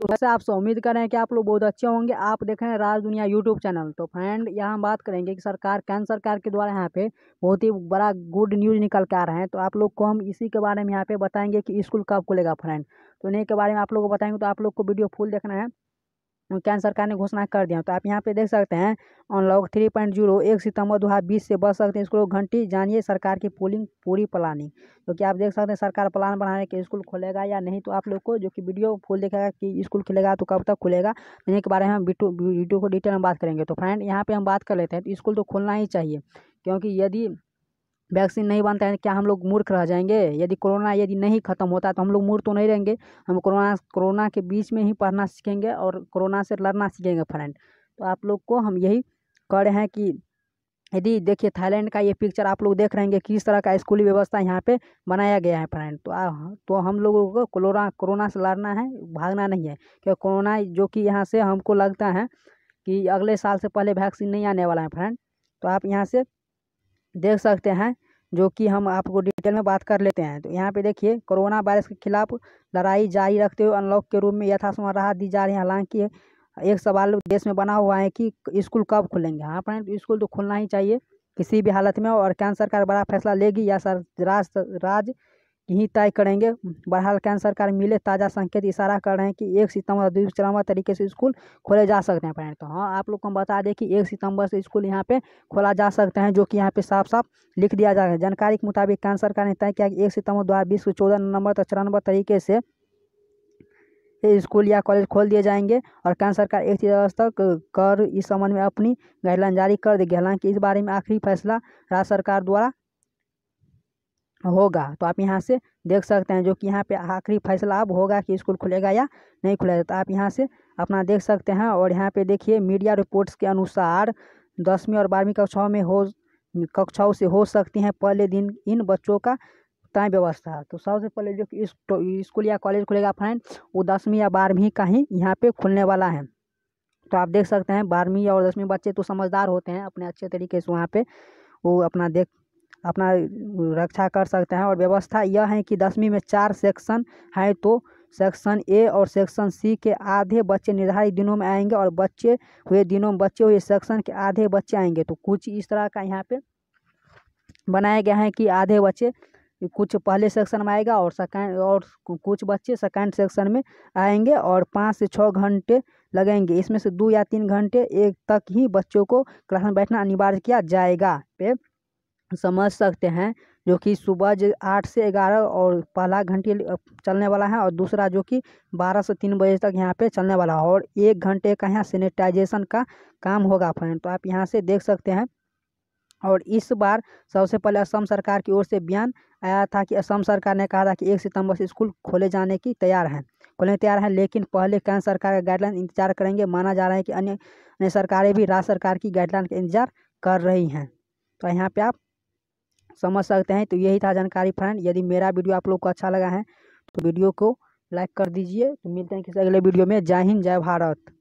तो वैसे आपसे उम्मीद कर रहे हैं कि आप लोग बहुत अच्छे होंगे आप देख रहे हैं राज दुनिया यूट्यूब चैनल तो फ्रेंड यहाँ हम बात करेंगे कि सरकार केंद्र सरकार के द्वारा यहाँ पे बहुत ही बड़ा गुड न्यूज़ निकल के आ रहे हैं तो आप लोग को हम इसी के बारे में यहाँ पे बताएंगे कि स्कूल कब खुलेगा फ्रेंड तो इन्हीं के बारे में आप लोग को बताएंगे तो आप लोग को वीडियो फुल देखना है केंद्र सरकार ने घोषणा कर दिया तो आप यहाँ पे देख सकते हैं अनलॉक थ्री पॉइंट जीरो एक सितंबर दो हज़ार बीस से बच सकते हैं स्कूल घंटी जानिए सरकार की पोलिंग पूरी प्लानिंग क्योंकि तो आप देख सकते हैं सरकार प्लान बनाने के स्कूल खोलेगा या नहीं तो आप लोग को जो कि वीडियो फुल देखेगा कि स्कूल खुलेगा तो कब तक खुलेगा इनके बारे में हम वीडियो को डिटेल में बात करेंगे तो फ्रेंड यहाँ पर हम बात कर लेते हैं तो स्कूल तो खुलना ही चाहिए क्योंकि यदि वैक्सीन नहीं बनता है क्या हम लोग मूर्ख रह जाएंगे यदि कोरोना यदि नहीं ख़त्म होता तो हम लोग मूर्ख तो नहीं रहेंगे हम कोरोना कोरोना के बीच में ही पढ़ना सीखेंगे और कोरोना से लड़ना सीखेंगे फ्रेंड तो आप लोग को हम यही कह रहे हैं कि यदि देखिए थाईलैंड का ये पिक्चर आप लोग देख रहे हैं किस तरह का स्कूली व्यवस्था यहाँ पे बनाया गया है फ्रेंड तो आ, तो हम लोगों को कोरोना कोरोना से लड़ना है भागना नहीं है क्योंकि कोरोना जो कि यहाँ से हमको लगता है कि अगले साल से पहले वैक्सीन नहीं आने वाला है फ्रेंड तो आप यहाँ से देख सकते हैं जो कि हम आपको डिटेल में बात कर लेते हैं तो यहाँ पे देखिए कोरोना वायरस के खिलाफ लड़ाई जारी रखते हुए अनलॉक के रूप में यथासमान राहत दी जा रही है हालांकि एक सवाल देश में बना हुआ है कि स्कूल कब खुलेंगे हाँ फ्रेंड स्कूल तो खुलना ही चाहिए किसी भी हालत में और केंद्र सरकार बड़ा फैसला लेगी या सर राज राज्य ही तय करेंगे बहरहाल केंद्र सरकार मिले ताज़ा संकेत इशारा कर रहे हैं कि एक सितंबर और दूसरे सितंबर तरीके से स्कूल खोले जा सकते हैं पहले तो हाँ आप लोग को हम बता दें कि एक सितंबर से स्कूल यहाँ पे खोला जा सकते हैं जो कि यहाँ पे साफ साफ लिख दिया जा रहा है जानकारी के मुताबिक केंद्र सरकार ने तय किया कि एक सितंबर दो हज़ार बीस को चौदह नंबर तक चौरानवे तरीके से स्कूल या कॉलेज खोल दिए जाएंगे और केंद्र सरकार एक अगस्त तक कर इस संबंध में अपनी गाइडलाइन जारी कर देगी हालांकि इस बारे में आखिरी फैसला राज्य सरकार द्वारा होगा तो आप यहाँ से देख सकते हैं जो कि यहाँ पे आखिरी फैसला अब होगा कि स्कूल खुलेगा या नहीं खुलेगा तो आप यहाँ से अपना देख सकते हैं और यहाँ पे देखिए मीडिया रिपोर्ट्स के अनुसार दसवीं और बारहवीं कक्षाओं में हो कक्षाओं से हो सकती हैं पहले दिन इन बच्चों का तय व्यवस्था तो सबसे पहले जो कि स्कूल या कॉलेज खुलेगा फ्रेंड वो दसवीं या बारहवीं का ही यहाँ पर खुलने वाला है तो आप देख सकते हैं बारहवीं और दसवीं बच्चे तो समझदार होते हैं अपने अच्छे तरीके से वहाँ पर वो अपना देख अपना रक्षा कर सकते हैं और व्यवस्था यह है कि दसवीं में चार सेक्शन हैं तो सेक्शन ए और सेक्शन सी के आधे बच्चे निर्धारित दिनों में आएंगे और बच्चे हुए दिनों में बच्चे हुए सेक्शन के आधे बच्चे आएंगे तो कुछ इस तरह का यहाँ पे बनाया गया है कि आधे बच्चे कुछ पहले सेक्शन में आएगा और सेकेंड और कुछ बच्चे सेकेंड सेक्शन में आएंगे और पाँच से छः घंटे लगेंगे इसमें से दो या तीन घंटे एक तक ही बच्चों को क्लास में बैठना अनिवार्य किया जाएगा पे समझ सकते हैं जो कि सुबह जो आठ से ग्यारह और पहला घंटे चलने वाला है और दूसरा जो कि बारह से तीन बजे तक यहाँ पे चलने वाला है और एक घंटे का यहाँ सेनेटाइजेशन का काम होगा फ्रेंड तो आप यहाँ से देख सकते हैं और इस बार सबसे पहले असम सरकार की ओर से बयान आया था कि असम सरकार ने कहा था कि एक सितंबर से स्कूल खोले जाने की तैयार है खोलने तैयार हैं लेकिन पहले केंद्र सरकार का गाइडलाइन इंतजार करेंगे माना जा रहा है कि अन्य अन्य सरकारें भी राज्य सरकार की गाइडलाइन का इंतजार कर रही हैं तो यहाँ पे आप समझ सकते हैं तो यही था जानकारी फ्रेंड यदि मेरा वीडियो आप लोग को अच्छा लगा है तो वीडियो को लाइक कर दीजिए तो मिलते हैं किसी अगले वीडियो में जय हिंद जय भारत